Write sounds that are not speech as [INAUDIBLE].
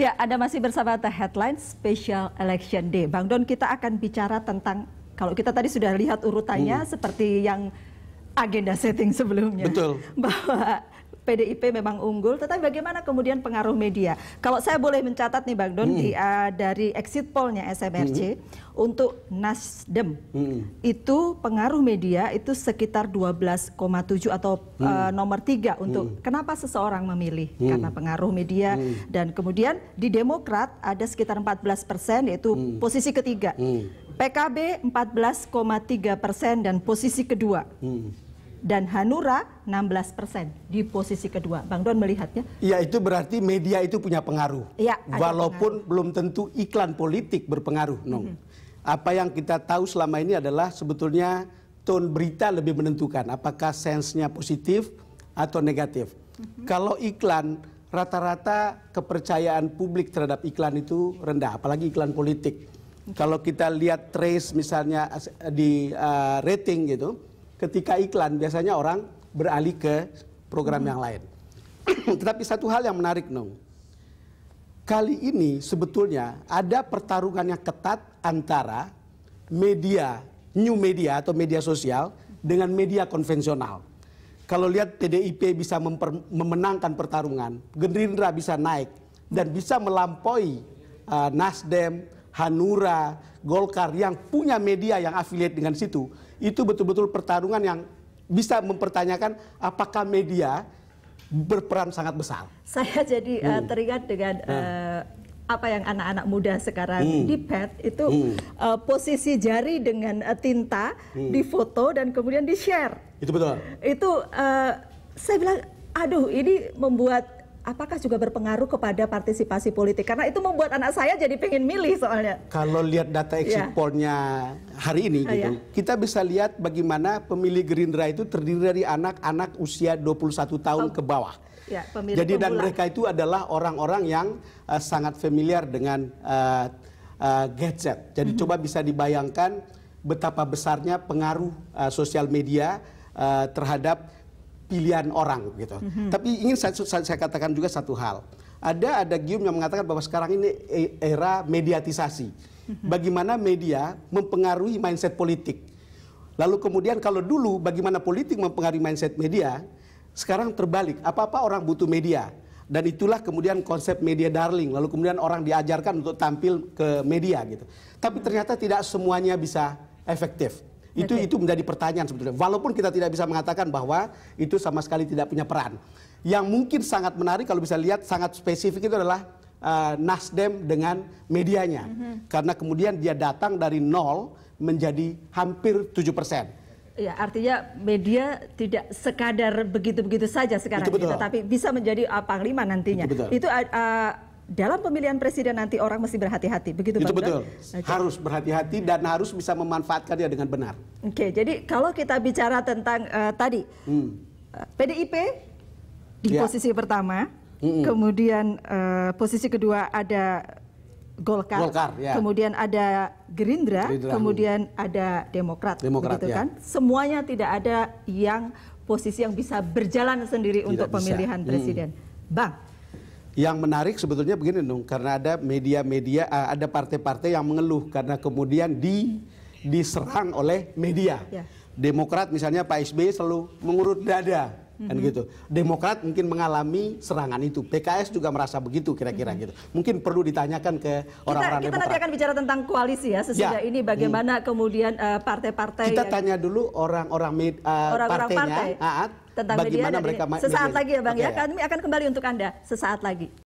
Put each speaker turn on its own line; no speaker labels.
Ya, Anda masih bersama The Headline Special Election Day. Bang Don, kita akan bicara tentang, kalau kita tadi sudah lihat urutannya hmm. seperti yang agenda setting sebelumnya. Betul. Bahwa PDIP memang unggul, tetapi bagaimana kemudian pengaruh media? Kalau saya boleh mencatat nih Bang Don hmm. di, uh, eh, dari exit pollnya SMRC hmm. untuk Nasdem hmm. itu pengaruh media itu sekitar 12,7 atau hmm. uh, nomor tiga untuk hmm. kenapa seseorang memilih hmm. karena pengaruh media hmm. dan kemudian di Demokrat ada sekitar 14 persen yaitu hmm. posisi ketiga. Hmm. PKB 14,3 persen dan posisi kedua. Hmm dan Hanura 16 persen di posisi kedua. Bang Don melihatnya?
Iya, itu berarti media itu punya pengaruh.
Iya. Walaupun
pengaruh. belum tentu iklan politik berpengaruh, Nong. Mm -hmm. Apa yang kita tahu selama ini adalah sebetulnya tone berita lebih menentukan apakah sensnya positif atau negatif. Mm -hmm. Kalau iklan rata-rata kepercayaan publik terhadap iklan itu rendah, apalagi iklan politik. Kalau kita lihat trace misalnya di uh, rating gitu, ketika iklan biasanya orang beralih ke program hmm. yang lain. [CLEARS THROAT] Tetapi satu hal yang menarik, Nung. Kali ini sebetulnya ada pertarungan yang ketat antara media, new media atau media sosial dengan media konvensional. Kalau lihat PDIP bisa memenangkan pertarungan, Gerindra bisa naik dan bisa melampaui uh, Nasdem, Hanura, Golkar yang punya media yang affiliate dengan situ, itu betul-betul pertarungan yang bisa mempertanyakan apakah media berperan sangat besar.
Saya jadi eh, hmm. uh, teringat dengan hmm. uh, apa yang anak-anak muda sekarang hmm. di pet itu hmm. uh, posisi jari dengan uh, tinta hmm. foto dan kemudian di share. Itu betul. Itu uh, saya bilang, aduh ini membuat apakah juga berpengaruh kepada partisipasi politik? Karena itu membuat anak saya jadi pengen milih soalnya.
Kalau lihat data iya. exit yeah. pollnya hari ini ah, gitu, yeah. kita bisa lihat bagaimana pemilih Gerindra itu terdiri dari anak-anak usia 21 tahun oh. ke bawah. Ya, jadi pemula. dan mereka itu adalah orang-orang yang uh, sangat familiar dengan uh, uh, gadget. Jadi mm -hmm. coba bisa dibayangkan betapa besarnya pengaruh uh, sosial media uh, terhadap pilihan orang gitu. Mm -hmm. Tapi ingin saya, saya, saya katakan juga satu hal. Ada ada Gium yang mengatakan bahwa sekarang ini e, era mediatisasi. Mm -hmm. Bagaimana media mempengaruhi mindset politik. Lalu kemudian kalau dulu bagaimana politik mempengaruhi mindset media, sekarang terbalik. Apa-apa orang butuh media. Dan itulah kemudian konsep media darling. Lalu kemudian orang diajarkan untuk tampil ke media gitu. Tapi ternyata tidak semuanya bisa efektif. Itu okay. itu menjadi pertanyaan sebetulnya. Walaupun kita tidak bisa mengatakan bahwa itu sama sekali tidak punya peran. Yang mungkin sangat menarik kalau bisa lihat sangat spesifik itu adalah uh, Nasdem dengan medianya. Mm -hmm. Karena kemudian dia datang dari nol menjadi hampir 7 persen.
Ya, artinya media tidak sekadar begitu-begitu saja sekarang, itu Gitu, tapi bisa menjadi uh, panglima nantinya. Itu, itu uh, dalam pemilihan presiden nanti orang mesti berhati-hati, begitu Bang betul.
Okay. Harus berhati-hati dan harus bisa memanfaatkannya dengan benar.
Oke, okay, jadi kalau kita bicara tentang uh, tadi hmm. PDIP eh, di ya. posisi pertama, hmm. kemudian uh, posisi kedua ada Golkar, Golkar ya. kemudian ada Gerindra, Gerindra, kemudian ada Demokrat, Demokrat begitu ya. kan? Semuanya tidak ada yang posisi yang bisa berjalan sendiri tidak untuk bisa. pemilihan hmm. presiden. Bang,
yang menarik sebetulnya begini Nung, karena ada media-media, eh, ada partai-partai yang mengeluh karena kemudian di diserang oleh media. Ya. Demokrat misalnya Pak SBY selalu mengurut dada kan mhm. gitu. Demokrat mungkin mengalami serangan itu, PKS juga merasa begitu kira-kira mhm. gitu. Mungkin perlu ditanyakan ke orang-orang Demokrat kita nanti akan
bicara tentang koalisi ya sesudah ya. ini bagaimana hmm. kemudian eh, partai-partai. Uh, kita yang... tanya
dulu orang-orang uh, eh, orang -orang partainya, partai.
tentang bagaimana media mereka. Sesaat media. lagi ya bang okay, ya. ya, kami akan kembali untuk anda sesaat lagi.